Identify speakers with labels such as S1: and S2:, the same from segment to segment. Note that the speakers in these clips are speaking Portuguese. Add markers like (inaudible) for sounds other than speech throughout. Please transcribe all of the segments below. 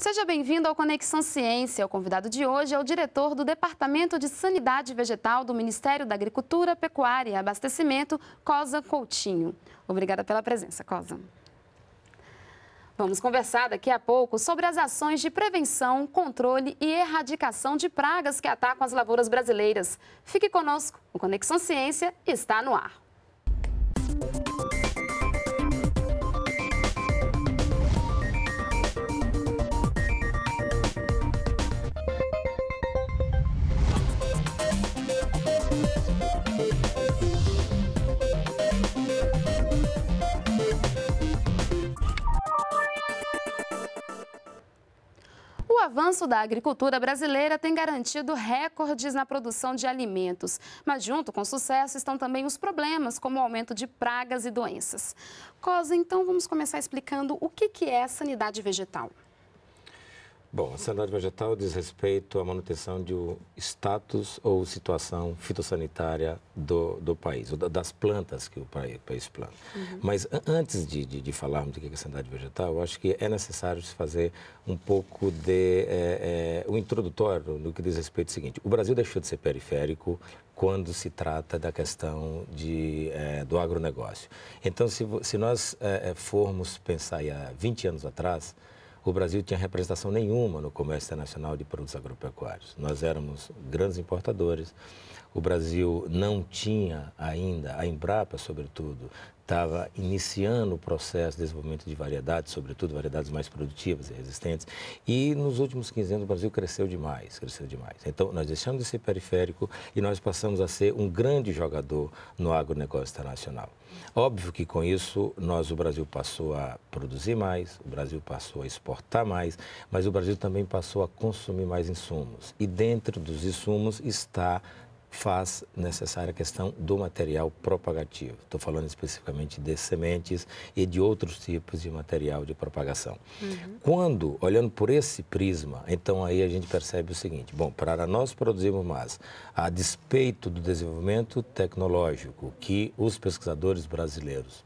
S1: Seja bem-vindo ao Conexão Ciência. O convidado de hoje é o diretor do Departamento de Sanidade Vegetal do Ministério da Agricultura, Pecuária e Abastecimento, Cosa Coutinho. Obrigada pela presença, Cosa. Vamos conversar daqui a pouco sobre as ações de prevenção, controle e erradicação de pragas que atacam as lavouras brasileiras. Fique conosco, o Conexão Ciência está no ar. avanço da agricultura brasileira tem garantido recordes na produção de alimentos, mas junto com o sucesso estão também os problemas, como o aumento de pragas e doenças. Cosa, então vamos começar explicando o que é sanidade vegetal.
S2: Bom, a sanidade vegetal diz respeito à manutenção do status ou situação fitossanitária do, do país, ou das plantas que o país planta. Uhum. Mas antes de, de, de, falarmos do que é, é sanidade vegetal, eu acho que é necessário se fazer um pouco de é, é, um introdutório no que diz respeito ao seguinte. O Brasil deixou de ser periférico quando se trata da questão de, é, do agronegócio. Então, se, se nós é, é, formos pensar há 20 anos atrás, o Brasil tinha representação nenhuma no comércio internacional de produtos agropecuários. Nós éramos grandes importadores, o Brasil não tinha ainda, a Embrapa, sobretudo, estava iniciando o processo de desenvolvimento de variedades, sobretudo variedades mais produtivas e resistentes, e nos últimos 15 anos o Brasil cresceu demais, cresceu demais. Então, nós deixamos de ser periférico e nós passamos a ser um grande jogador no agronegócio internacional. Óbvio que com isso, nós, o Brasil passou a produzir mais, o Brasil passou a exportar mais, mas o Brasil também passou a consumir mais insumos. E dentro dos insumos está faz necessária a questão do material propagativo. Estou falando especificamente de sementes e de outros tipos de material de propagação. Uhum. Quando, olhando por esse prisma, então aí a gente percebe o seguinte: bom, para nós produzirmos mais, a despeito do desenvolvimento tecnológico que os pesquisadores brasileiros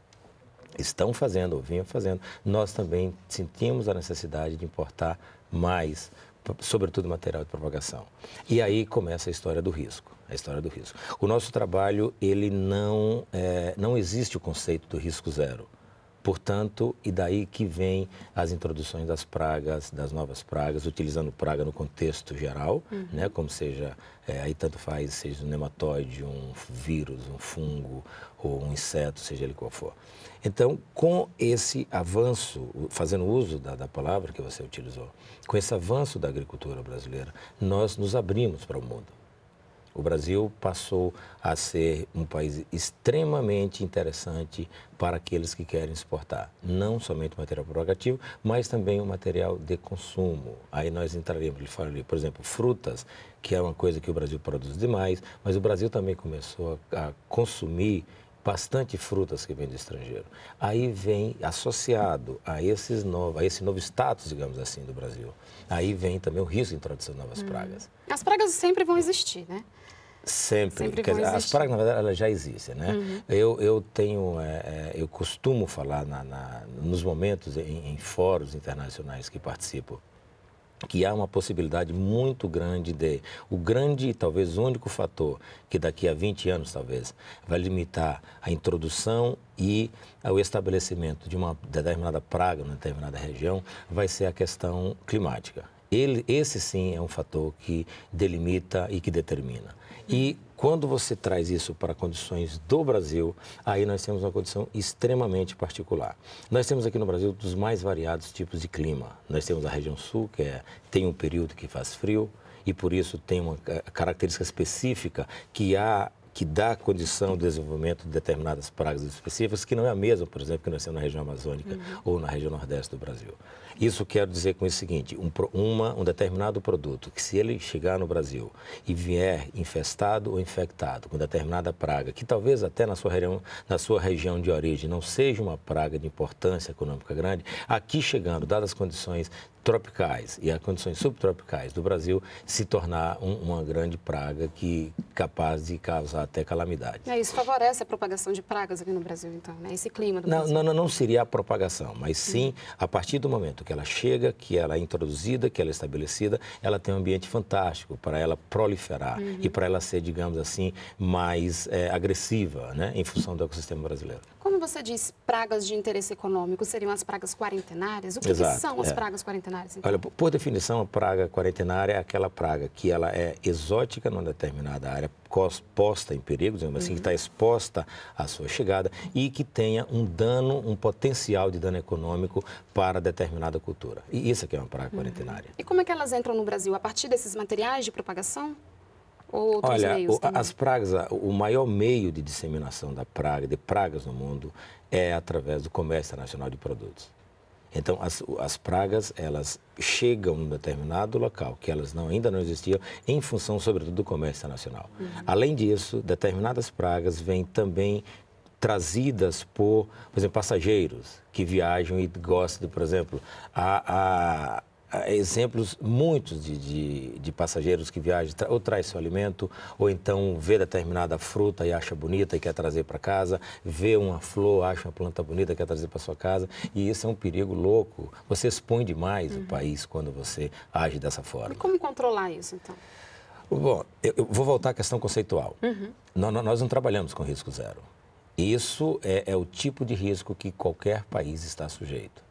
S2: estão fazendo ou vinham fazendo, nós também sentimos a necessidade de importar mais sobretudo material de propagação. E aí começa a história do risco, a história do risco. O nosso trabalho, ele não, é, não existe o conceito do risco zero. Portanto, e daí que vem as introduções das pragas, das novas pragas, utilizando praga no contexto geral, uhum. né? como seja, é, aí tanto faz, seja um nematóide, um vírus, um fungo ou um inseto, seja ele qual for. Então, com esse avanço, fazendo uso da, da, palavra que você utilizou, com esse avanço da agricultura brasileira, nós nos abrimos para o mundo. O Brasil passou a ser um país extremamente interessante para aqueles que querem exportar, não somente o material prorrogativo, mas também o material de consumo. Aí nós entraremos, ele fala, por exemplo, frutas, que é uma coisa que o Brasil produz demais, mas o Brasil também começou a, a consumir bastante frutas que vêm do estrangeiro. Aí vem associado a, esses novos a esse novo status, digamos assim, do Brasil. Aí vem também o risco de introdução de novas hum.
S1: pragas. As pragas sempre vão existir, né?
S2: Sempre. Sempre dizer, as pragas, na verdade, elas já existem, né? Uhum. Eu, eu tenho, é, é, eu costumo falar na, na, nos momentos em, em fóruns internacionais que participo, que há uma possibilidade muito grande de o grande e talvez único fator que daqui a 20 anos talvez vai limitar a introdução e o estabelecimento de uma determinada praga numa determinada região vai ser a questão climática. Ele, esse sim é um fator que delimita e que determina. E quando você traz isso para condições do Brasil, aí nós temos uma condição extremamente particular. Nós temos aqui no Brasil dos mais variados tipos de clima. Nós temos a região sul, que é, tem um período que faz frio e por isso tem uma eh, característica específica que há que dá condição de desenvolvimento de determinadas pragas específicas, que não é a mesma, por exemplo, que nós temos na região amazônica uhum. ou na região nordeste do Brasil. Isso quero dizer com o seguinte: um, uma, um determinado produto, que se ele chegar no Brasil e vier infestado ou infectado com determinada praga, que talvez até na sua, região, na sua região de origem não seja uma praga de importância econômica grande, aqui chegando, dadas as condições tropicais e as condições subtropicais do Brasil se tornar um, uma grande praga que capaz de causar até calamidade.
S1: É, isso favorece a propagação de pragas aqui no Brasil, então, né? Esse clima do não, Brasil. Não, não,
S2: não seria a propagação, mas sim, uhum. a partir do momento que ela chega, que ela é introduzida, que ela é estabelecida, ela tem um ambiente fantástico para ela proliferar uhum. e para ela ser, digamos assim, mais é, agressiva né, em função do ecossistema brasileiro
S1: você diz pragas de interesse econômico, seriam as pragas quarentenárias? O que, Exato, que são as é. pragas quarentenárias? Então? Olha,
S2: por definição, a praga quarentenária é aquela praga que ela é exótica numa determinada área, posta em perigo, digamos assim, que está uhum. exposta à sua chegada e que tenha um dano, um potencial de dano econômico para determinada cultura. E isso aqui é, é uma praga uhum. quarentenária.
S1: E como é que elas entram no Brasil? A partir desses materiais de propagação? Ou outros Olha, meios as
S2: pragas, o maior meio de disseminação da praga, de pragas no mundo, é através do comércio internacional de produtos. Então, as, as pragas, elas chegam num determinado local, que elas não, ainda não existiam, em função, sobretudo, do comércio internacional. Uhum. Além disso, determinadas pragas vêm também trazidas por, por exemplo, passageiros que viajam e gostam, de, por exemplo, a, a exemplos muitos de, de, de, passageiros que viajam, ou traz seu alimento, ou então vê determinada fruta e acha bonita e quer trazer para casa, vê uma flor, acha uma planta bonita e quer trazer para sua casa. E isso é um perigo louco. Você expõe demais uhum. o país quando você age dessa forma. E
S1: como controlar isso, então?
S2: Bom, eu, vou voltar à questão conceitual. Uhum. Nós, nós não trabalhamos com risco zero. Isso é, é o tipo de risco que qualquer país está sujeito.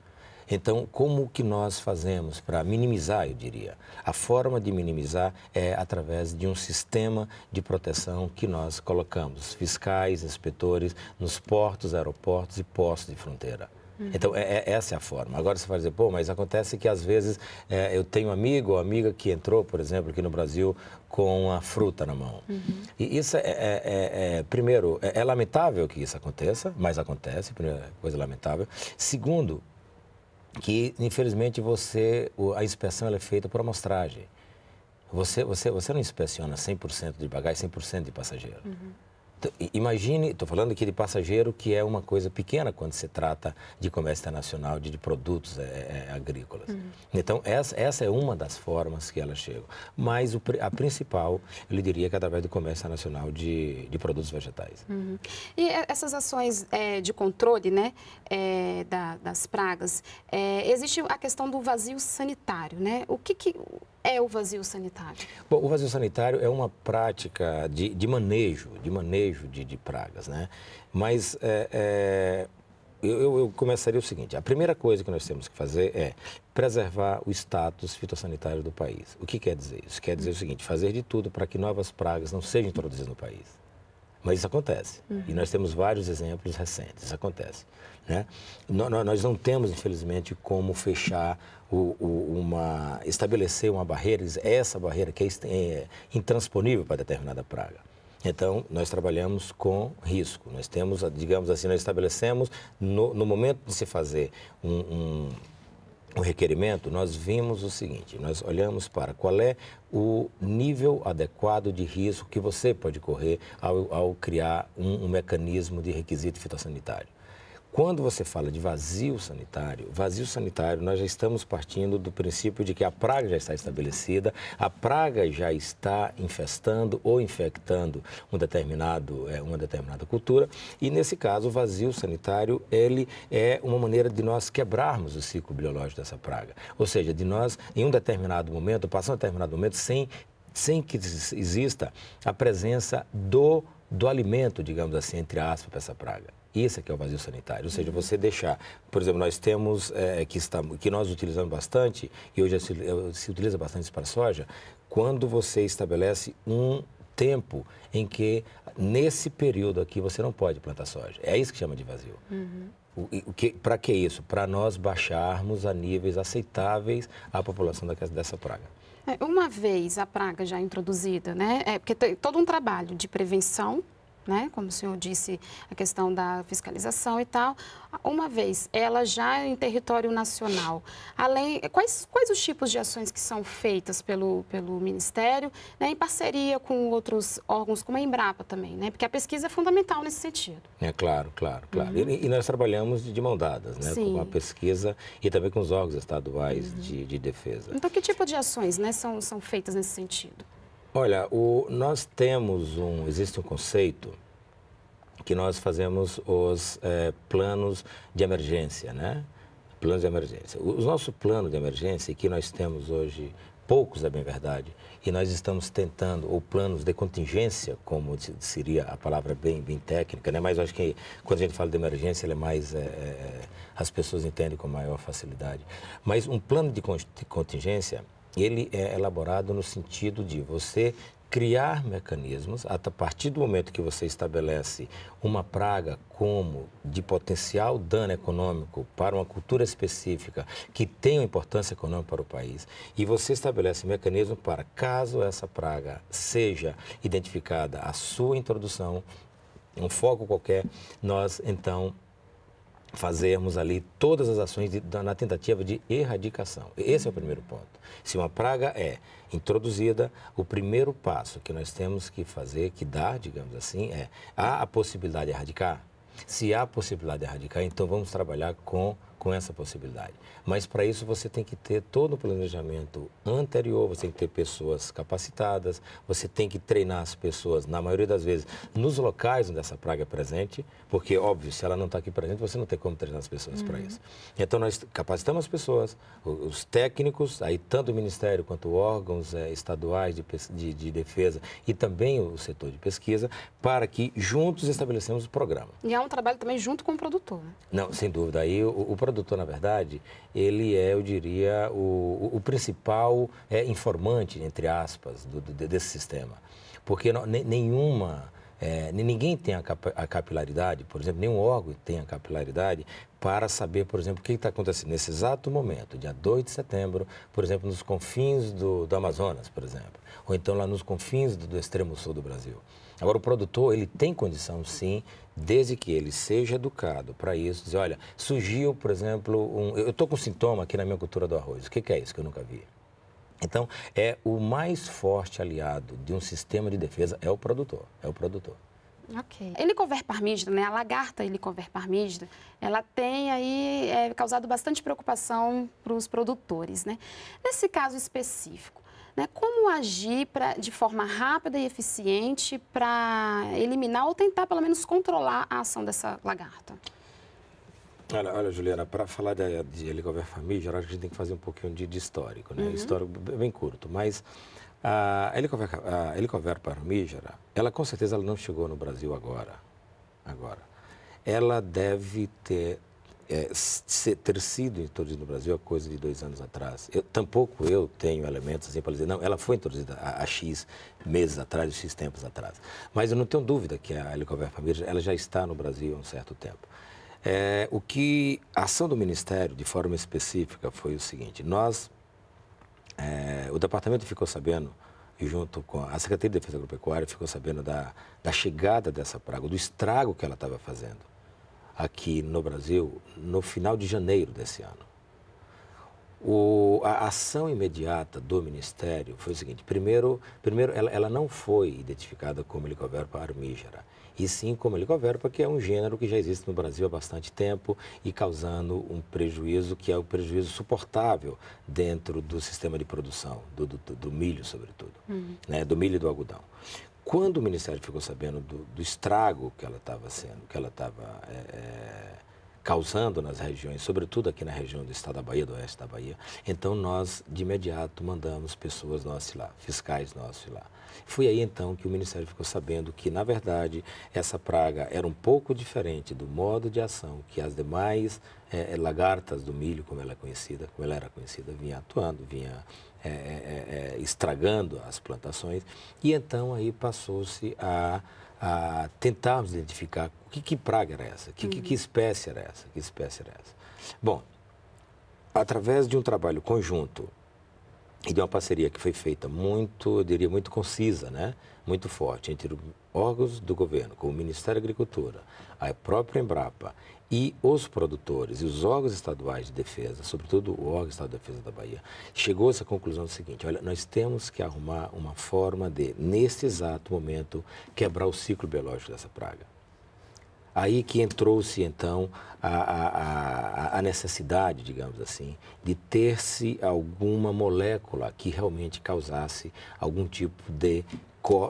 S2: Então, como que nós fazemos para minimizar, eu diria? A forma de minimizar é através de um sistema de proteção que nós colocamos, fiscais, inspetores, nos portos, aeroportos e postos de fronteira. Uhum. Então, é, é, essa é a forma. Agora você vai dizer, pô, mas acontece que às vezes é, eu tenho um amigo ou amiga que entrou, por exemplo, aqui no Brasil com a fruta na mão. Uhum. E isso é, é, é, é primeiro, é, lamentável que isso aconteça, mas acontece, primeira coisa lamentável. Segundo, que infelizmente você a inspeção é feita por amostragem. Você, você, você não inspeciona 100% de bagagem, 100% de passageiro. Uhum. Então, imagine, estou falando aqui de passageiro, que é uma coisa pequena quando se trata de comércio internacional, de, de produtos é, é, é agrícolas. Uhum. Então, essa, essa é uma das formas que elas chegam. Mas o, a principal, eu lhe diria que é através do comércio internacional de, de produtos vegetais.
S1: Uhum. E é, essas ações é, de controle né, é, da, das pragas, existe a questão do vazio sanitário. Né? O que, que é o vazio sanitário?
S2: Bom, o vazio sanitário é uma prática de, de manejo, de manejo manejo de, de pragas, né? Mas é, é, eu, eu, começaria o seguinte: a primeira coisa que nós temos que fazer é preservar o status fitossanitário do país. O que quer dizer isso? Quer dizer o seguinte: fazer de tudo para que novas pragas não sejam introduzidas no país. Mas isso acontece. Uhum. E nós temos vários exemplos recentes. Isso acontece. Né? Nós não temos, infelizmente, como fechar o, o, uma. estabelecer uma barreira, essa barreira que é, é, é intransponível para determinada praga. Então, nós trabalhamos com risco. Nós temos, digamos assim, nós estabelecemos, no, no momento de se fazer um, um, um, requerimento, nós vimos o seguinte: nós olhamos para qual é o nível adequado de risco que você pode correr ao, ao criar um, um mecanismo de requisito fitossanitário. Quando você fala de vazio sanitário, vazio sanitário, nós já estamos partindo do princípio de que a praga já está estabelecida, a praga já está infestando ou infectando um determinado, eh, uma determinada cultura, e nesse caso, o vazio sanitário, ele é uma maneira de nós quebrarmos o ciclo biológico dessa praga. Ou seja, de nós, em um determinado momento, passar um determinado momento sem sem que exista a presença do, do alimento, digamos assim, entre aspas, para essa praga. Isso é que é o vazio sanitário, ou seja, uhum. você deixar, por exemplo, nós temos, é, que, está, que nós utilizamos bastante, e hoje se, é, se utiliza bastante para soja, quando você estabelece um tempo em que, nesse período aqui, você não pode plantar soja. É isso que chama de vazio. Uhum. Para que isso? Para nós baixarmos a níveis aceitáveis a população da, dessa praga.
S1: É, uma vez a praga já introduzida, né? É porque tem todo um trabalho de prevenção né? Como o senhor disse, a questão da fiscalização e tal. Uma vez ela já é em território nacional, além quais quais os tipos de ações que são feitas pelo pelo ministério, né? Em parceria com outros órgãos como a Embrapa também, né? Porque a pesquisa é fundamental nesse sentido.
S2: É claro, claro, claro. Uhum. E, e, nós trabalhamos de mão dadas, né? Sim. Com a pesquisa e também com os órgãos estaduais uhum. de, de defesa.
S1: Então que tipo de ações, né? São são feitas nesse sentido?
S2: Olha, o, nós temos um. Existe um conceito que nós fazemos os é, planos de emergência, né? Planos de emergência. O, o nosso plano de emergência, que nós temos hoje poucos, é bem verdade, e nós estamos tentando, ou planos de contingência, como seria a palavra bem, bem técnica, né? mas acho que quando a gente fala de emergência, ele é mais. É, é, as pessoas entendem com maior facilidade. Mas um plano de contingência ele é elaborado no sentido de você criar mecanismos, a partir do momento que você estabelece uma praga como de potencial dano econômico para uma cultura específica que tem uma importância econômica para o país, e você estabelece um mecanismo para, caso essa praga seja identificada, a sua introdução, um foco qualquer, nós então fazermos ali todas as ações de, na tentativa de erradicação. Esse é o uhum. primeiro ponto. Se uma praga é introduzida, o primeiro passo que nós temos que fazer, que dar, digamos assim, é há a possibilidade de erradicar? Se há a possibilidade de erradicar, então vamos trabalhar com com essa possibilidade. Mas para isso você tem que ter todo o planejamento anterior, você tem que ter pessoas capacitadas, você tem que treinar as pessoas, na maioria das vezes, nos locais onde essa praga é presente, porque, óbvio, se ela não está aqui presente, você não tem como treinar as pessoas uhum. para isso. Então, nós capacitamos as pessoas, os técnicos, aí tanto o Ministério quanto órgãos é, estaduais de, de, de defesa e também o setor de pesquisa, para que juntos estabelecemos o programa.
S1: E há é um trabalho também junto com o produtor. Né?
S2: Não, sem dúvida. Aí o, o produtor produtor, na verdade, ele é, eu diria, o, o principal é, informante, entre aspas, do, do, desse sistema. Porque não, nenhuma. É, ninguém tem a, cap a, capilaridade, por exemplo, nenhum órgão tem a capilaridade para saber, por exemplo, o que está acontecendo nesse exato momento, dia 2 de setembro, por exemplo, nos confins do, do Amazonas, por exemplo, ou então lá nos confins do, do extremo sul do Brasil. Agora, o produtor, ele tem condição, sim, desde que ele seja educado para isso, dizer, olha, surgiu, por exemplo, um, eu estou com sintoma aqui na minha cultura do arroz, o que, que é isso que eu nunca vi? Então, é o mais forte aliado de um sistema de defesa é o produtor, é o produtor.
S1: Ok. helicover parmígida, né, a lagarta helicover parmígida, ela tem aí é, causado bastante preocupação para os produtores, né? Nesse caso específico, né? Como agir pra, de forma rápida e eficiente para eliminar ou tentar, pelo menos, controlar a ação dessa lagarta?
S2: Olha, olha Juliana, para falar de, de acho que a gente tem que fazer um pouquinho de, de histórico, né? Uhum. Histórico bem curto, mas a Helicover, a Helicover parmigera, ela com certeza ela não chegou no Brasil agora. Agora. Ela deve ter é, ser, ter sido introduzida no Brasil é coisa de dois anos atrás. Eu, tampouco eu tenho elementos assim para dizer, não, ela foi introduzida há, há X meses atrás, X tempos atrás. Mas eu não tenho dúvida que a Helicover Família ela já está no Brasil há um certo tempo. É, o que a ação do Ministério, de forma específica, foi o seguinte: nós, é, o departamento ficou sabendo, junto com a Secretaria de Defesa Agropecuária, ficou sabendo da, da chegada dessa praga, do estrago que ela estava fazendo aqui no Brasil no final de janeiro desse ano. O, a ação imediata do Ministério foi o seguinte: primeiro, primeiro ela, ela não foi identificada como Helicoverpa armígera, e sim como Helicoverpa, que é um gênero que já existe no Brasil há bastante tempo e causando um prejuízo que é o um prejuízo suportável dentro do sistema de produção, do, do, do milho, sobretudo, uhum. né, do milho e do algodão. Quando o Ministério ficou sabendo do, do estrago que ela estava sendo, que ela estava é, é, causando nas regiões, sobretudo aqui na região do estado da Bahia, do oeste da Bahia, então nós de imediato mandamos pessoas nossas lá, fiscais nossos lá. Foi aí então que o Ministério ficou sabendo que, na verdade, essa praga era um pouco diferente do modo de ação que as demais é, é lagartas do milho, como ela é conhecida, como ela era conhecida, vinha atuando, vinha é, é, é, estragando as plantações. E então aí passou-se a, a tentarmos identificar o que, que praga era essa, que, uhum. que, que uhum. espécie era essa, que espécie era essa. Bom, através de um trabalho conjunto e de uma parceria que foi feita muito, eu diria, muito concisa, né? muito forte, entre órgãos do governo, como o Ministério da Agricultura, a própria Embrapa e os produtores e os órgãos estaduais de defesa, sobretudo o órgão estadual de defesa da Bahia, chegou a essa conclusão seguinte, olha, nós temos que arrumar uma forma de, nesse exato momento, quebrar o ciclo biológico dessa praga. Aí que entrou-se, então, a, a, a, necessidade, digamos assim, de ter-se alguma molécula que realmente causasse algum tipo de,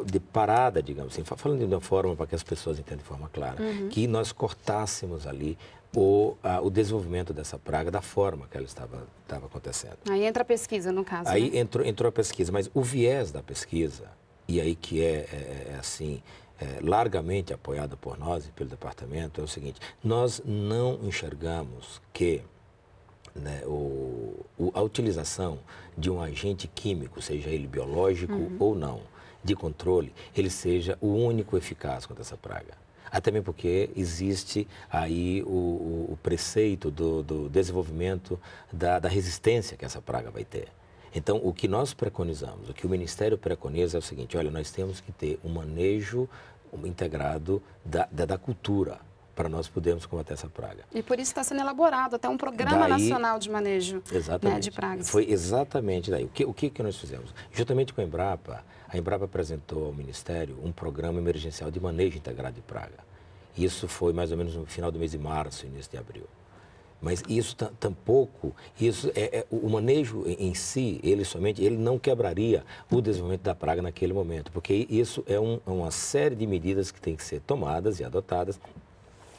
S2: de parada, digamos assim, falando de uma forma para que as pessoas entendam de forma clara, uhum. que nós cortássemos ali o, a, o desenvolvimento dessa praga da forma que ela estava, estava acontecendo.
S1: Aí entra a pesquisa, no caso. Aí né?
S2: entrou, entrou a pesquisa, mas o viés da pesquisa, e aí que é, é, é assim, é, largamente apoiada por nós e pelo departamento, é o seguinte: nós não enxergamos que né, o, o, a utilização de um agente químico, seja ele biológico uhum. ou não, de controle, ele seja o único eficaz contra essa praga. Até mesmo porque existe aí o, o, o preceito do, do desenvolvimento da, da resistência que essa praga vai ter. Então, o que nós preconizamos, o que o Ministério preconiza é o seguinte: olha, nós temos que ter um manejo integrado da, da, da cultura para nós podermos combater essa praga.
S1: E por isso está sendo elaborado até um programa daí, nacional de manejo
S2: né, de pragas. Foi exatamente daí. O que, o que, que nós fizemos? Juntamente com a Embrapa, a Embrapa apresentou ao Ministério um programa emergencial de manejo integrado de praga. Isso foi mais ou menos no final do mês de março, início de abril. Mas isso tampouco, isso é, é, o manejo em si, ele somente, ele não quebraria o desenvolvimento da praga naquele momento, porque isso é um, é uma série de medidas que tem que ser tomadas e adotadas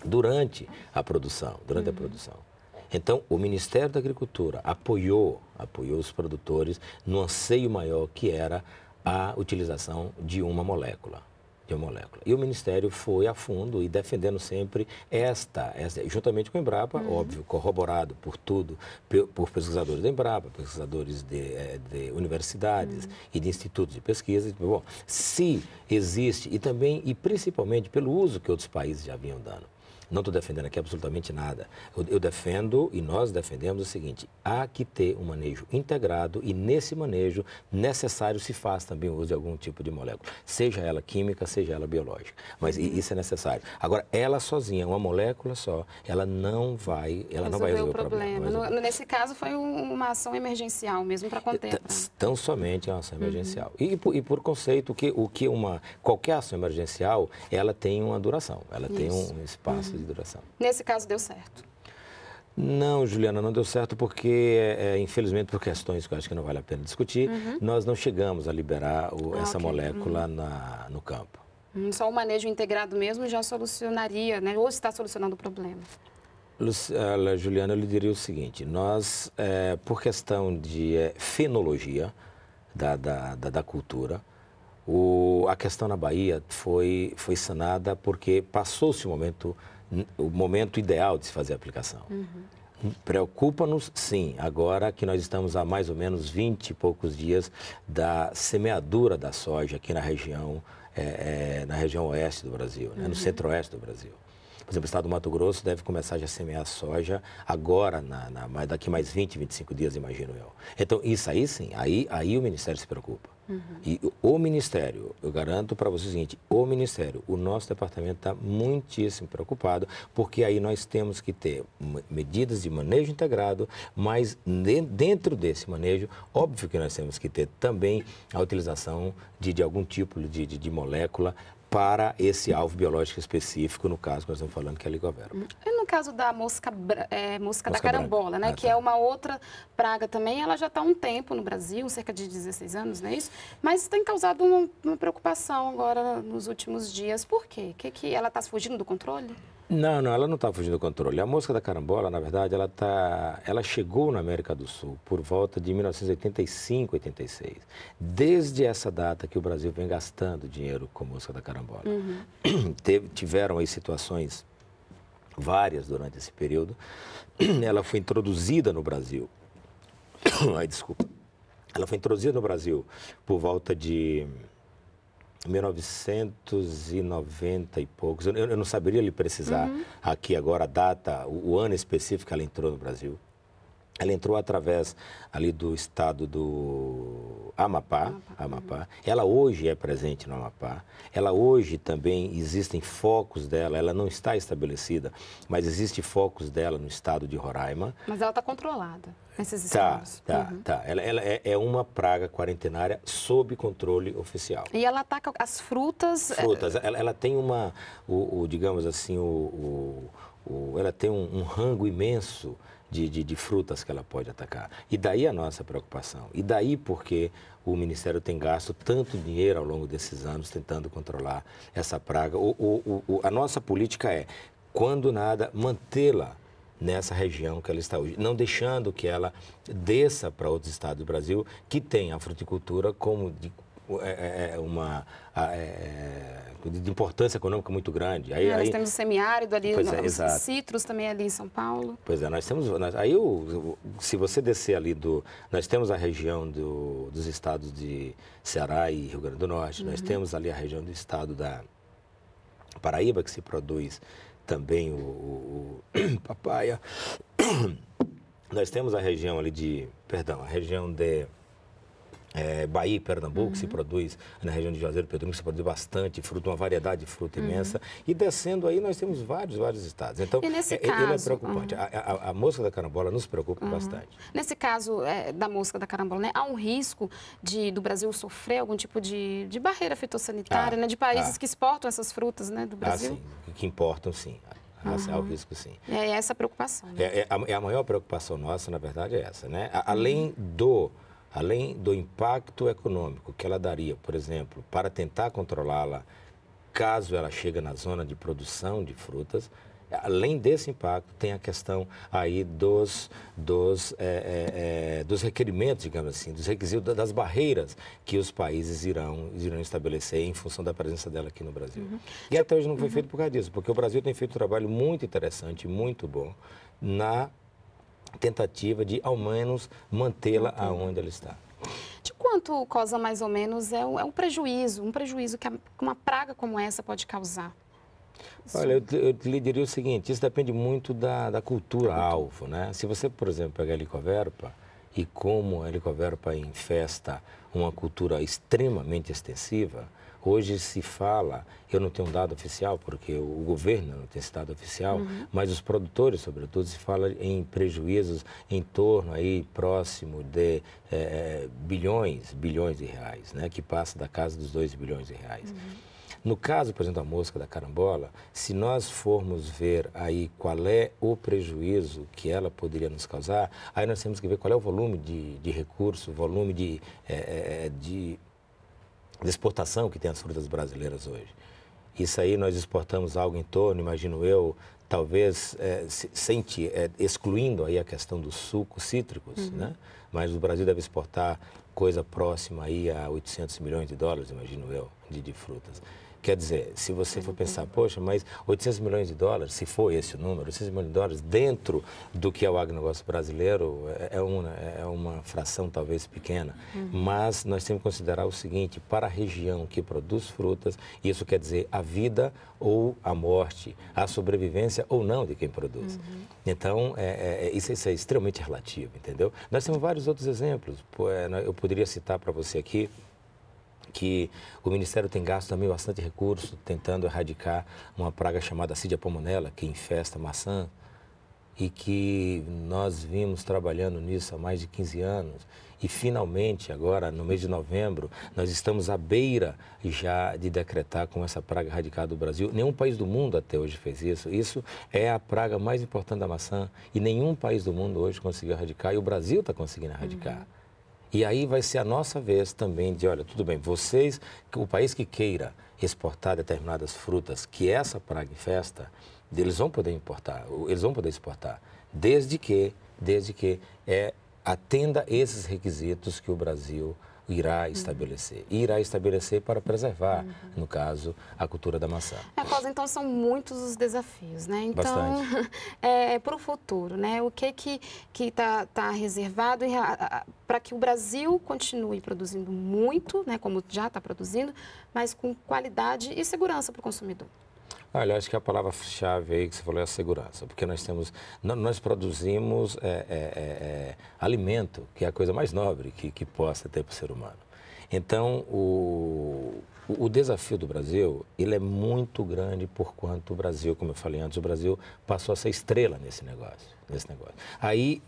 S2: durante a produção, durante uhum. a produção. Então, o Ministério da Agricultura apoiou, apoiou os produtores no anseio maior que era a utilização de uma molécula de molécula. E o Ministério foi a fundo e defendendo sempre esta, esta juntamente com a Embrapa, uhum. óbvio, corroborado por tudo, por pesquisadores da Embrapa, pesquisadores de, eh, de universidades uhum. e de institutos de pesquisa. Bom, se existe, e também, e principalmente pelo uso que outros países já vinham dando. Não estou defendendo aqui absolutamente nada. Eu, eu, defendo e nós defendemos o seguinte: há que ter um manejo integrado e nesse manejo necessário se faz também o uso de algum tipo de molécula, seja ela química, seja ela biológica. Mas isso é necessário. Agora, ela sozinha, uma molécula só, ela não vai, ela não vai resolver o problema. O problema.
S1: No, nesse caso foi uma ação emergencial mesmo para conter.
S2: Tão somente uma ação uhum. emergencial. Uhum. E, por, e, por, conceito que o que uma qualquer ação emergencial, ela tem uma duração, ela isso. tem um espaço uhum de duração.
S1: Nesse caso, deu certo?
S2: Não, Juliana, não deu certo porque, é, é, infelizmente, por questões que eu acho que não vale a pena discutir, uhum. nós não chegamos a liberar o, ah, essa okay. molécula uhum. na, no campo.
S1: Hum, só o manejo integrado mesmo já solucionaria, né? ou está solucionando o problema?
S2: Luciana, Juliana, eu lhe diria o seguinte: nós, é, por questão de é, fenologia da, da, da, da cultura, o, a questão na Bahia foi, foi sanada porque passou-se o momento o momento ideal de se fazer a aplicação. Uhum. Preocupa-nos, sim, agora que nós estamos a mais ou menos 20 e poucos dias da semeadura da soja aqui na região, é, é, na região oeste do Brasil, né, uhum. no centro-oeste do Brasil. Por exemplo, o estado do Mato Grosso deve começar já a semear soja agora, na, na, daqui mais 20, 25 dias, imagino eu. Então, isso aí sim, aí, aí o Ministério se preocupa. Uhum. E o Ministério, eu garanto para você o seguinte: o Ministério, o nosso departamento está muitíssimo preocupado, porque aí nós temos que ter medidas de manejo integrado, mas dentro desse manejo, óbvio que nós temos que ter também a utilização de, de algum tipo de, de, de molécula para esse alvo biológico específico, no caso que nós estamos falando, que é a ligoverma.
S1: E no caso da mosca, é, mosca, mosca, da carambola, né, ah, que tá. é uma outra praga também, ela já está há um tempo no Brasil, cerca de 16 anos, não é isso? Mas tem causado uma, uma preocupação agora nos últimos dias. Por quê? Que, que ela está fugindo do controle?
S2: Não, não, ela não está fugindo do controle. A mosca da carambola, na verdade, ela, tá, ela chegou na América do Sul por volta de 1985, 86. Desde essa data que o Brasil vem gastando dinheiro com mosca da carambola. Uhum. (clears throat) Teve, tiveram aí situações várias durante esse período. (clears throat) Ela foi introduzida no Brasil. (clears throat) Ai, desculpa. Ela foi introduzida no Brasil por volta de 1990 e poucos. Eu, eu não saberia lhe precisar uhum. aqui agora a data, o, o ano específico que ela entrou no Brasil. Ela entrou através ali do estado do Amapá, Amapá. Amapá. Ela hoje é presente no Amapá. Ela hoje também existem focos dela. Ela não está estabelecida, mas existe focos dela no estado de Roraima.
S1: Mas ela está controlada nesses tá, estados. Tá, tá, uhum.
S2: tá. Ela, ela é, é, uma praga quarentenária sob controle oficial.
S1: E ela ataca as frutas. É, frutas. Ela,
S2: ela tem uma, o, o, digamos assim, o, o, o ela tem um, um rango imenso de, de, de, frutas que ela pode atacar. E daí a nossa preocupação. E daí porque o Ministério tem gasto tanto dinheiro ao longo desses anos tentando controlar essa praga. O, o, o, a nossa política é, quando nada, mantê-la nessa região que ela está hoje, não deixando que ela desça para outros estados do Brasil que tem a fruticultura como de é, é, é, uma de importância econômica muito grande. Aí, é, nós aí... temos
S1: o semiárido ali, pois é, os citros também ali em São Paulo.
S2: Pois é, nós temos. Nós, aí o, se você descer ali do. Nós temos a região do, dos estados de Ceará e Rio Grande do Norte, uhum. nós temos ali a região do estado da Paraíba, que se produz também o, o, o (clears throat) papaya. (clears throat) nós temos a região ali de. Perdão, a região de. É, Bahia e Pernambuco uhum. se produz, na região de Juazeiro Pedrinho se produz bastante fruta, uma variedade de fruta uhum. imensa. E descendo aí nós temos vários, vários estados. Então, e nesse é, é, é caso, ele é preocupante. Uhum. A, a, a, mosca da carambola nos preocupa bastante.
S1: Nesse caso é, da mosca da carambola, né, há um risco de, do Brasil sofrer algum tipo de, de barreira fitossanitária, ah, né, de países ah, que exportam essas frutas né, do ah, Brasil?
S2: Ah, sim, que importam sim. Uhum. o risco, sim.
S1: É essa a preocupação. Né? É, é, a,
S2: é, a, maior preocupação nossa, na verdade, é essa, né? A, uhum. além do além do impacto econômico que ela daria, por exemplo, para tentar controlá-la caso ela chegue na zona de produção de frutas, além desse impacto, tem a questão aí dos, dos, é, é, é, dos requerimentos, digamos assim, dos requisitos, das barreiras que os países irão, irão estabelecer em função da presença dela aqui no Brasil. Uhum. E até hoje não foi uhum. feito por causa disso, porque o Brasil tem feito um trabalho muito interessante, muito bom, na tentativa de, ao menos, mantê-la aonde ela está.
S1: De quanto, Cosa, mais ou menos, é um, é um prejuízo, um prejuízo que uma praga como essa pode causar?
S2: Olha, eu, eu lhe diria o seguinte, isso depende muito da, da cultura-alvo, né? Se você, por exemplo, pegar a helicoverpa e como a helicoverpa infesta uma cultura extremamente extensiva, Hoje se fala, eu não tenho um dado oficial, porque o governo não tem esse dado oficial, uhum. mas os produtores, sobretudo, se fala em prejuízos em torno aí próximo de é, bilhões, bilhões de reais, né, que passa da casa dos 2 bilhões de reais. Uhum. No caso, por exemplo, da mosca da carambola, se nós formos ver aí qual é o prejuízo que ela poderia nos causar, aí nós temos que ver qual é o volume de, de recurso, volume de, é, de de exportação que tem as frutas brasileiras hoje. Isso aí nós exportamos algo em torno, imagino eu, talvez é, sente, é, excluindo aí a questão dos sucos cítricos, uhum. né? Mas o Brasil deve exportar coisa próxima aí a 800 milhões de dólares, imagino eu, de, de frutas. Quer dizer, se você for pensar, poxa, mas 800 milhões de dólares, se for esse o número, 800 milhões de dólares dentro do que é o agronegócio brasileiro, é, é uma, é uma fração talvez pequena. Uhum. Mas nós temos que considerar o seguinte: para a região que produz frutas, isso quer dizer a vida ou a morte, a sobrevivência ou não de quem produz. Uhum. Então, é, é, é isso, isso, é extremamente relativo, entendeu? Nós temos vários outros exemplos. É, eu poderia citar para você aqui que o Ministério tem gasto também bastante recurso tentando erradicar uma praga chamada Cidia pomonella, que infesta maçã, e que nós vimos trabalhando nisso há mais de 15 anos. E finalmente, agora, no mês de novembro, nós estamos à beira já de decretar com essa praga erradicada do Brasil. Nenhum país do mundo até hoje fez isso. Isso é a praga mais importante da maçã e nenhum país do mundo hoje conseguiu erradicar e o Brasil está conseguindo erradicar. Uhum. E aí vai ser a nossa vez também de, olha, tudo bem, vocês, o país que queira exportar determinadas frutas que essa praga infesta, eles vão poder importar, eles vão poder exportar, desde que, desde que é, atenda esses requisitos que o Brasil irá estabelecer. E irá estabelecer para preservar, uhum. no caso, a cultura da maçã.
S1: É, Rosa, então são muitos os desafios, né? Então, Bastante. (laughs) é, é para o futuro, né? O que que que está tá reservado para que o Brasil continue produzindo muito, né? Como já está produzindo, mas com qualidade e segurança para o consumidor.
S2: Ah, olha, acho que a palavra-chave aí que você falou é a segurança, porque nós temos, nós produzimos é, é, é, é, alimento, que é a coisa mais nobre que, que possa ter para o ser humano. Então, o, o desafio do Brasil, ele é muito grande por quanto o Brasil, como eu falei antes, o Brasil passou a ser estrela nesse negócio. Nesse negócio. Aí,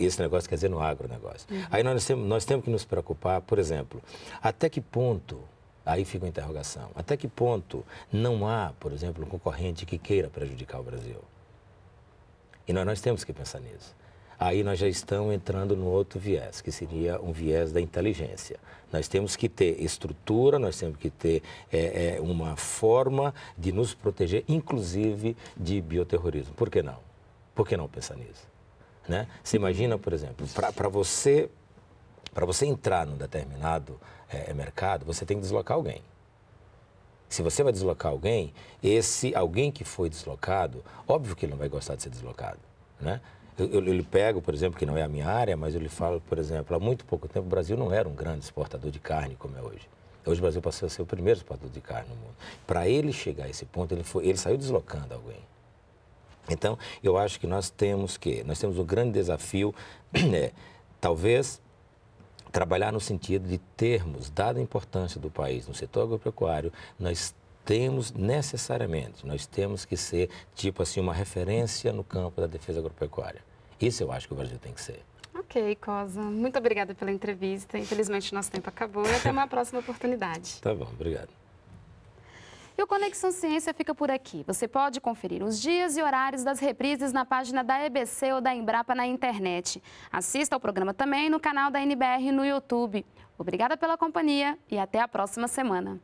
S2: esse negócio quer dizer no agronegócio. Uhum. Aí nós temos, nós temos que nos preocupar, por exemplo, até que ponto Aí fica a interrogação. Até que ponto não há, por exemplo, um concorrente que queira prejudicar o Brasil? E nós, nós temos que pensar nisso. Aí nós já estamos entrando no outro viés, que seria um viés da inteligência. Nós temos que ter estrutura, nós temos que ter é, é, uma forma de nos proteger, inclusive de bioterrorismo. Por que não? Por que não pensar nisso? Né? Você imagina, por exemplo, para você para você entrar num determinado é, mercado, você tem que deslocar alguém. Se você vai deslocar alguém, esse alguém que foi deslocado, óbvio que ele não vai gostar de ser deslocado, né? Eu, eu, eu pego, por exemplo, que não é a minha área, mas eu lhe falo, por exemplo, há muito pouco tempo o Brasil não era um grande exportador de carne como é hoje. Hoje o Brasil passou a ser o primeiro exportador de carne no mundo. Para ele chegar a esse ponto, ele, foi, ele saiu deslocando alguém. Então, eu acho que nós temos que, nós temos um grande desafio, (clears throat) né? talvez trabalhar no sentido de termos, dada a importância do país no setor agropecuário, nós temos necessariamente, nós temos que ser, tipo assim, uma referência no campo da defesa agropecuária. Isso eu acho que o Brasil tem que ser.
S1: Ok, Cosa. Muito obrigada pela entrevista. Infelizmente, nosso tempo acabou e até uma (laughs) próxima oportunidade.
S2: Tá bom, obrigado.
S1: E o Conexão Ciência fica por aqui. Você pode conferir os dias e horários das reprises na página da EBC ou da Embrapa na internet. Assista ao programa também no canal da NBR no YouTube. Obrigada pela companhia e até a próxima semana.